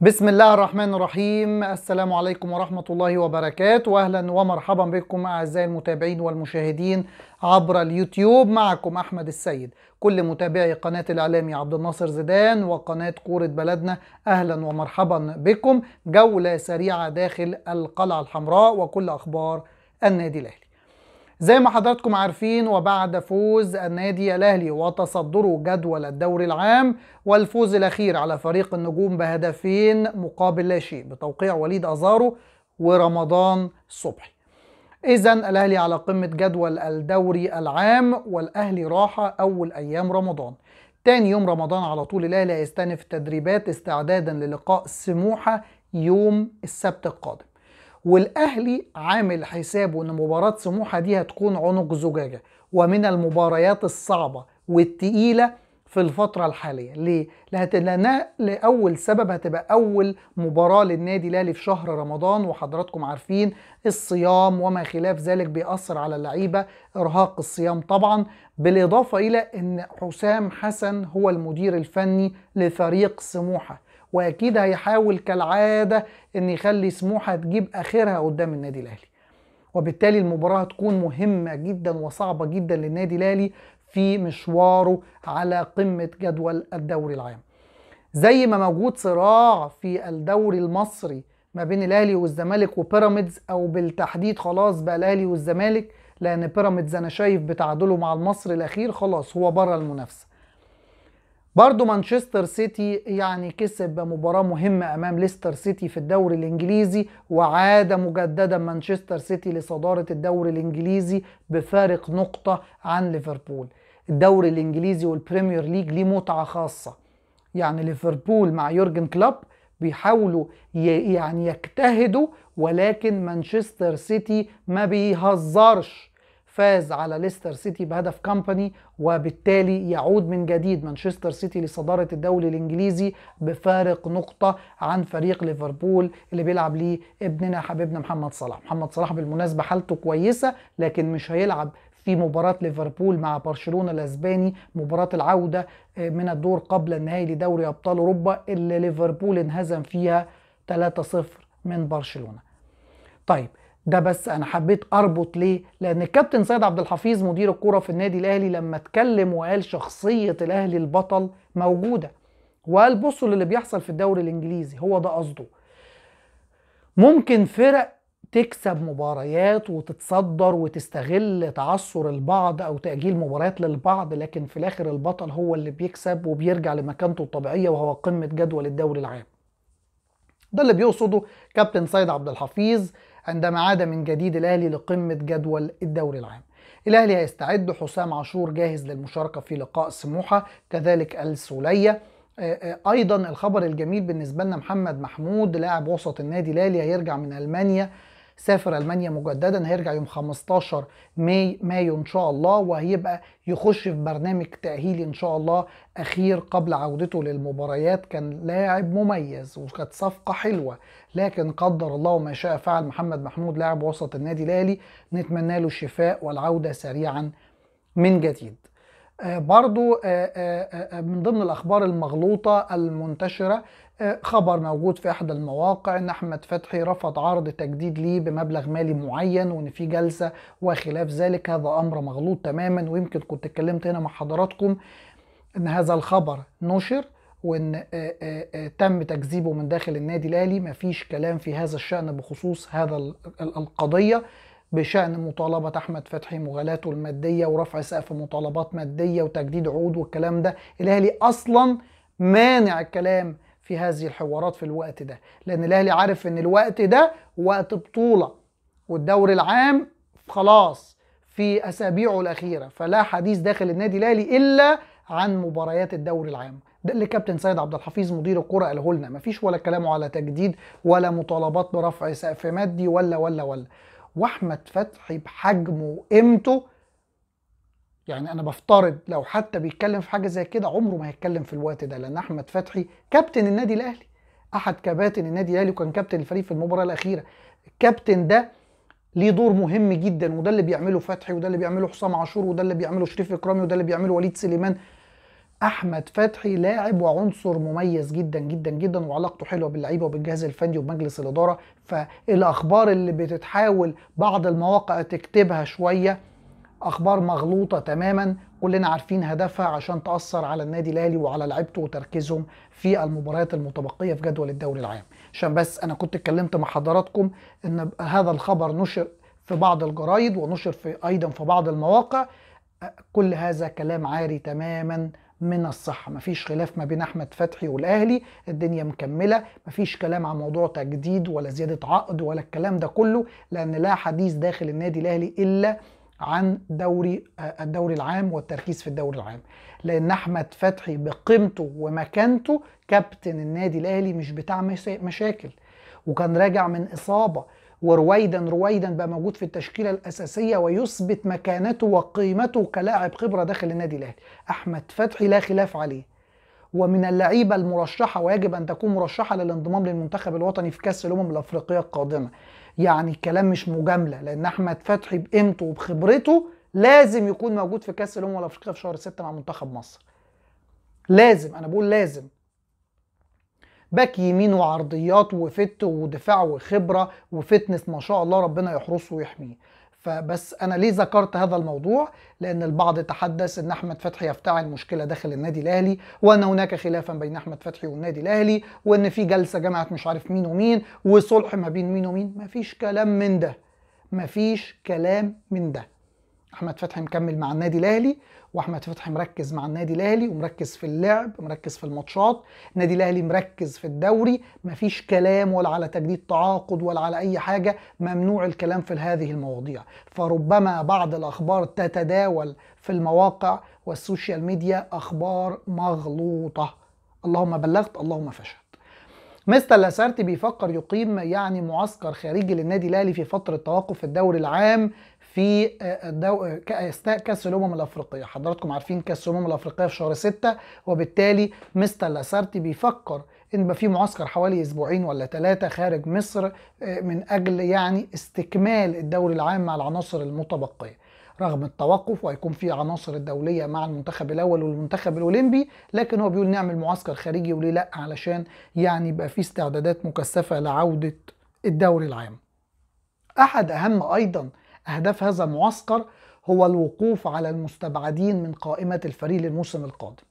بسم الله الرحمن الرحيم السلام عليكم ورحمة الله وبركاته وأهلا ومرحبا بكم أعزائي المتابعين والمشاهدين عبر اليوتيوب معكم أحمد السيد كل متابعي قناة الإعلامي عبد الناصر زيدان وقناة كورة بلدنا أهلا ومرحبا بكم جولة سريعة داخل القلعة الحمراء وكل أخبار النادي الأهلي زي ما حضراتكم عارفين وبعد فوز النادي الاهلي وتصدره جدول الدوري العام والفوز الاخير على فريق النجوم بهدفين مقابل لا شيء بتوقيع وليد ازارو ورمضان صبحي إذا الأهلي على قمة جدول الدوري العام والأهلي راحة أول أيام رمضان تاني يوم رمضان على طول الأهلي هيستأنف التدريبات استعدادا للقاء سموحة يوم السبت القادم والاهلي عامل حسابه ان مباراه سموحه دي هتكون عنق زجاجه ومن المباريات الصعبه والتقيله في الفترة الحالية ليه؟ لأنها لأول سبب هتبقى أول مباراة للنادي الأهلي في شهر رمضان وحضراتكم عارفين الصيام وما خلاف ذلك بيأثر على اللعيبة إرهاق الصيام طبعا بالإضافة إلى أن حسام حسن هو المدير الفني لفريق سموحة واكيد هيحاول كالعاده ان يخلي سموحه تجيب اخرها قدام النادي الاهلي وبالتالي المباراه هتكون مهمه جدا وصعبه جدا للنادي الاهلي في مشواره على قمه جدول الدوري العام زي ما موجود صراع في الدوري المصري ما بين الاهلي والزمالك وبيراميدز او بالتحديد خلاص بقى الاهلي والزمالك لان بيراميدز انا شايف بتعادله مع المصري الاخير خلاص هو بره المنافسه برضو مانشستر سيتي يعني كسب مباراة مهمة أمام ليستر سيتي في الدوري الإنجليزي وعاد مجددا مانشستر سيتي لصدارة الدوري الإنجليزي بفارق نقطة عن ليفربول الدوري الإنجليزي والبريمير ليج ليه متعة خاصة يعني ليفربول مع يورجن كلوب بيحاولوا يعني يجتهدوا ولكن مانشستر سيتي ما بيهزرش فاز على ليستر سيتي بهدف كامباني وبالتالي يعود من جديد مانشستر سيتي لصدارة الدوري الإنجليزي بفارق نقطة عن فريق ليفربول اللي بيلعب ليه ابننا حبيبنا محمد صلاح محمد صلاح بالمناسبة حالته كويسة لكن مش هيلعب في مباراة ليفربول مع برشلونة الأسباني مباراة العودة آه، من الدور قبل النهائي لدوري أبطال أوروبا اللي ليفربول انهزم فيها 3-0 من برشلونة طيب ده بس انا حبيت اربط ليه لان الكابتن سيد عبد الحفيظ مدير الكوره في النادي الاهلي لما اتكلم وقال شخصيه الاهلي البطل موجوده وقال بصوا للي بيحصل في الدوري الانجليزي هو ده قصده ممكن فرق تكسب مباريات وتتصدر وتستغل تعثر البعض او تاجيل مباريات للبعض لكن في الاخر البطل هو اللي بيكسب وبيرجع لمكانته الطبيعيه وهو قمه جدول الدوري العام ده اللي بيقصده كابتن سيد عبد الحفيظ عندما عاد من جديد الأهلي لقمة جدول الدوري العام الأهلي هيستعد حسام عاشور جاهز للمشاركة في لقاء سموحة كذلك السولية آه، آه، ايضا الخبر الجميل بالنسبه لنا محمد محمود لاعب وسط النادي الاهلي هيرجع من المانيا سافر المانيا مجددا هيرجع يوم 15 ماي مايو ان شاء الله وهيبقى يخش في برنامج تاهيلي ان شاء الله اخير قبل عودته للمباريات كان لاعب مميز وكانت صفقه حلوه لكن قدر الله ما شاء فعل محمد محمود لاعب وسط النادي الاهلي نتمنى له الشفاء والعوده سريعا من جديد آه، برضو آه، آه، من ضمن الأخبار المغلوطة المنتشرة خبر موجود في احدى المواقع ان احمد فتحي رفض عرض تجديد ليه بمبلغ مالي معين وان في جلسه وخلاف ذلك هذا امر مغلوط تماما ويمكن كنت اتكلمت هنا مع حضراتكم ان هذا الخبر نشر وان آه، آه، آه، تم تكذيبه من داخل النادي الاهلي مفيش كلام في هذا الشان بخصوص هذا القضيه بشان مطالبه احمد فتحي مغالاته الماديه ورفع سقف مطالبات ماديه وتجديد عقود والكلام ده الاهلي اصلا مانع الكلام في هذه الحوارات في الوقت ده لان الاهلي عارف ان الوقت ده وقت بطوله والدوري العام خلاص في اسابيعه الاخيره فلا حديث داخل النادي الاهلي الا عن مباريات الدوري العام ده اللي كابتن سيد عبد الحفيظ مدير الكرة قاله لنا مفيش ولا كلامه على تجديد ولا مطالبات برفع سقف مادي ولا ولا ولا واحمد فتحي بحجمه وقيمته يعني انا بفترض لو حتى بيتكلم في حاجه زي كده عمره ما هيتكلم في الوقت ده لان احمد فتحي كابتن النادي الاهلي احد كباتن النادي الاهلي وكان كابتن الفريق في المباراه الاخيره الكابتن ده ليه دور مهم جدا وده اللي بيعمله فتحي وده اللي بيعمله حسام عاشور وده اللي بيعمله شريف اكرامي وده اللي بيعمله وليد سليمان احمد فتحي لاعب وعنصر مميز جدا جدا جدا وعلاقته حلوه باللعيبه وبالجهاز الفني وبمجلس الاداره فالاخبار اللي بتتحاول بعض المواقع تكتبها شويه اخبار مغلوطه تماما كلنا عارفين هدفها عشان تاثر على النادي الاهلي وعلى لعيبته وتركيزهم في المباريات المتبقيه في جدول الدوري العام عشان بس انا كنت اتكلمت مع حضراتكم ان هذا الخبر نشر في بعض الجرايد ونشر في ايضا في بعض المواقع كل هذا كلام عاري تماما من الصحة مفيش خلاف ما بين أحمد فتحي والأهلي الدنيا مكملة مفيش كلام عن موضوع تجديد ولا زيادة عقد ولا الكلام ده كله لأن لا حديث داخل النادي الأهلي إلا عن دوري آه، الدوري العام والتركيز في الدوري العام لان احمد فتحي بقيمته ومكانته كابتن النادي الاهلي مش بتاع مشاكل وكان راجع من اصابه ورويدا رويدا بقى موجود في التشكيله الاساسيه ويثبت مكانته وقيمته كلاعب خبره داخل النادي الاهلي احمد فتحي لا خلاف عليه ومن اللعيبه المرشحه ويجب ان تكون مرشحه للانضمام للمنتخب الوطني في كاس الامم الافريقيه القادمه يعني الكلام مش مجامله لان احمد فتحي بقيمته وبخبرته لازم يكون موجود في كاس الامم الافريقيه في شهر 6 مع منتخب مصر لازم انا بقول لازم باك يمين وعرضيات وفت ودفاع وخبره وفتنس ما شاء الله ربنا يحرسه ويحميه فبس انا ليه ذكرت هذا الموضوع لان البعض تحدث ان احمد فتحي يفتعل مشكله داخل النادي الاهلي وان هناك خلافا بين احمد فتحي والنادي الاهلي وان في جلسه جامعه مش عارف مين ومين وصلح ما بين مين ومين مفيش كلام من ده مفيش كلام من ده احمد فتحي مكمل مع النادي الاهلي واحمد فتحي مركز مع النادي الاهلي ومركز في اللعب مركز في الماتشات النادي الاهلي مركز في الدوري مفيش كلام ولا على تجديد تعاقد ولا على اي حاجه ممنوع الكلام في هذه المواضيع فربما بعض الاخبار تتداول في المواقع والسوشيال ميديا اخبار مغلوطه اللهم بلغت اللهم فشل مستر لاسارتي بيفكر يقيم يعني معسكر خارجي للنادي الاهلي في فتره توقف الدوري العام في الدو... آه، آه، اثناء كاس الامم الافريقيه حضراتكم عارفين كاس الامم الافريقيه في شهر 6 وبالتالي مستر لاسارتي بيفكر ان يبقى في معسكر حوالي اسبوعين ولا ثلاثه خارج مصر آه، من اجل يعني استكمال الدوري العام مع العناصر المتبقيه رغم التوقف وهيكون في عناصر الدوليه مع المنتخب الاول والمنتخب الاولمبي لكن هو بيقول نعمل معسكر خارجي وليه لا علشان يعني يبقى في استعدادات مكثفه لعوده الدوري العام احد اهم ايضا أهداف هذا المعسكر هو الوقوف على المستبعدين من قائمة الفريق للموسم القادم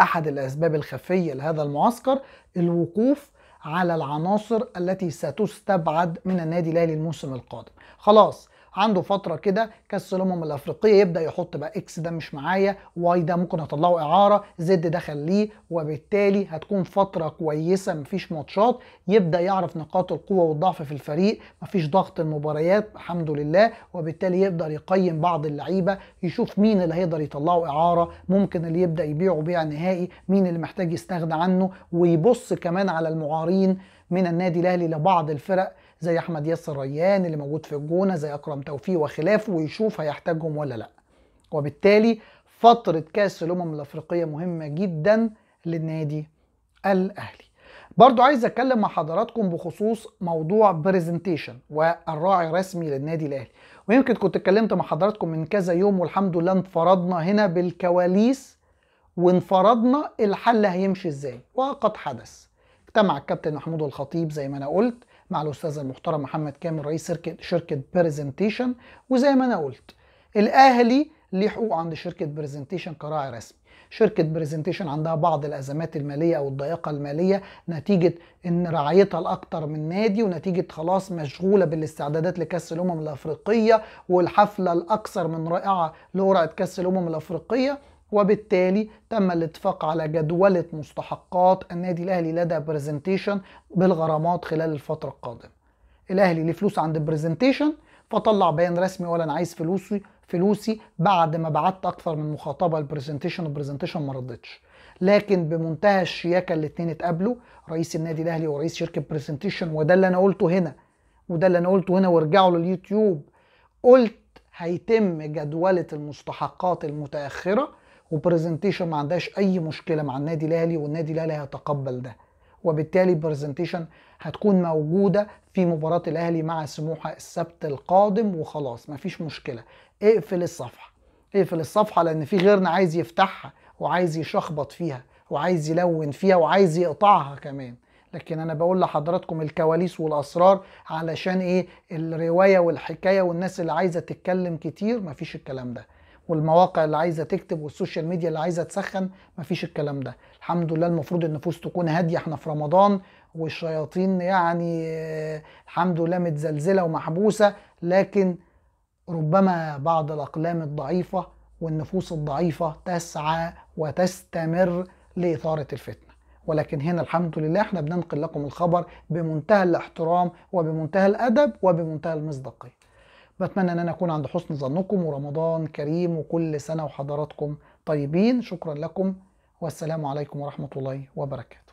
أحد الأسباب الخفية لهذا المعسكر الوقوف على العناصر التي ستستبعد من النادي الأهلي الموسم القادم خلاص عنده فتره كده كاس الامم الافريقيه يبدا يحط بقى اكس ده مش معايا واي ده ممكن اطلعه اعاره زد ده خليه وبالتالي هتكون فتره كويسه مفيش ماتشات يبدا يعرف نقاط القوه والضعف في الفريق مفيش ضغط المباريات الحمد لله وبالتالي يقدر يقيم بعض اللعيبه يشوف مين اللي هيقدر يطلعه اعاره ممكن اللي يبدا يبيعه بيع نهائي مين اللي محتاج يستغنى عنه ويبص كمان على المعارين من النادي الاهلي لبعض الفرق زي احمد ياسر ريان اللي موجود في الجونه زي اكرم توفيق وخلافه ويشوف هيحتاجهم ولا لا وبالتالي فتره كاس الامم الافريقيه مهمه جدا للنادي الاهلي برضو عايز اتكلم مع حضراتكم بخصوص موضوع برزنتيشن والراعي الرسمي للنادي الاهلي ويمكن كنت اتكلمت مع حضراتكم من كذا يوم والحمد لله انفرضنا هنا بالكواليس وانفرضنا الحل هيمشي ازاي وقد حدث اجتمع الكابتن محمود الخطيب زي ما انا قلت مع الاستاذ المحترم محمد كامل رئيس شركه شركه برزنتيشن وزي ما انا قلت الاهلي ليه حقوق عند شركه برزنتيشن كراعي رسمي شركه برزنتيشن عندها بعض الازمات الماليه او الضياقه الماليه نتيجه ان رعايتها لاكتر من نادي ونتيجه خلاص مشغوله بالاستعدادات لكاس الامم الافريقيه والحفله الاكثر من رائعه لورقه كاس الامم الافريقيه وبالتالي تم الاتفاق على جدولة مستحقات النادي الأهلي لدى برزنتيشن بالغرامات خلال الفترة القادمة الأهلي ليه فلوس عند برزنتيشن فطلع بيان رسمي ولا أنا عايز فلوسي فلوسي بعد ما بعت أكثر من مخاطبة لبرزنتيشن وبرزنتيشن ما ردتش لكن بمنتهى الشياكة الاتنين اتقابلوا رئيس النادي الأهلي ورئيس شركة برزنتيشن وده اللي أنا قلته هنا وده اللي أنا قلته هنا وارجعوا لليوتيوب قلت هيتم جدولة المستحقات المتأخرة وبرزنتيشن ما عندهاش اي مشكله مع النادي الاهلي والنادي الاهلي هيتقبل ده وبالتالي برزنتيشن هتكون موجوده في مباراه الاهلي مع سموحه السبت القادم وخلاص مفيش مشكله اقفل الصفحه اقفل الصفحه لان في غيرنا عايز يفتحها وعايز يشخبط فيها وعايز يلون فيها وعايز يقطعها كمان لكن انا بقول لحضراتكم الكواليس والاسرار علشان ايه الروايه والحكايه والناس اللي عايزه تتكلم كتير مفيش الكلام ده والمواقع اللي عايزه تكتب والسوشيال ميديا اللي عايزه تسخن مفيش الكلام ده الحمد لله المفروض النفوس تكون هاديه احنا في رمضان والشياطين يعني آه، الحمد لله متزلزله ومحبوسه لكن ربما بعض الاقلام الضعيفه والنفوس الضعيفه تسعى وتستمر لاثاره الفتنه ولكن هنا الحمد لله احنا بننقل لكم الخبر بمنتهى الاحترام وبمنتهى الادب وبمنتهى المصداقيه بتمنى ان انا اكون عند حسن ظنكم ورمضان كريم وكل سنه وحضراتكم طيبين شكرا لكم والسلام عليكم ورحمه الله وبركاته